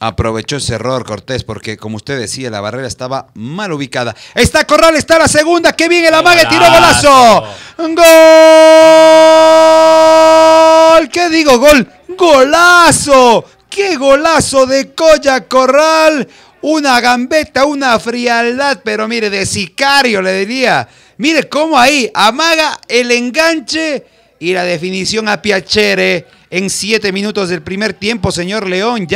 Aprovechó ese error Cortés porque como usted decía la barrera estaba mal ubicada. Está Corral, está la segunda, que bien el y tiró golazo. Gol, ¿qué digo? Gol, golazo. ¡Qué golazo de Colla Corral! Una gambeta, una frialdad, pero mire, de sicario le diría. Mire cómo ahí amaga el enganche y la definición a Piachere en siete minutos del primer tiempo, señor León. Ya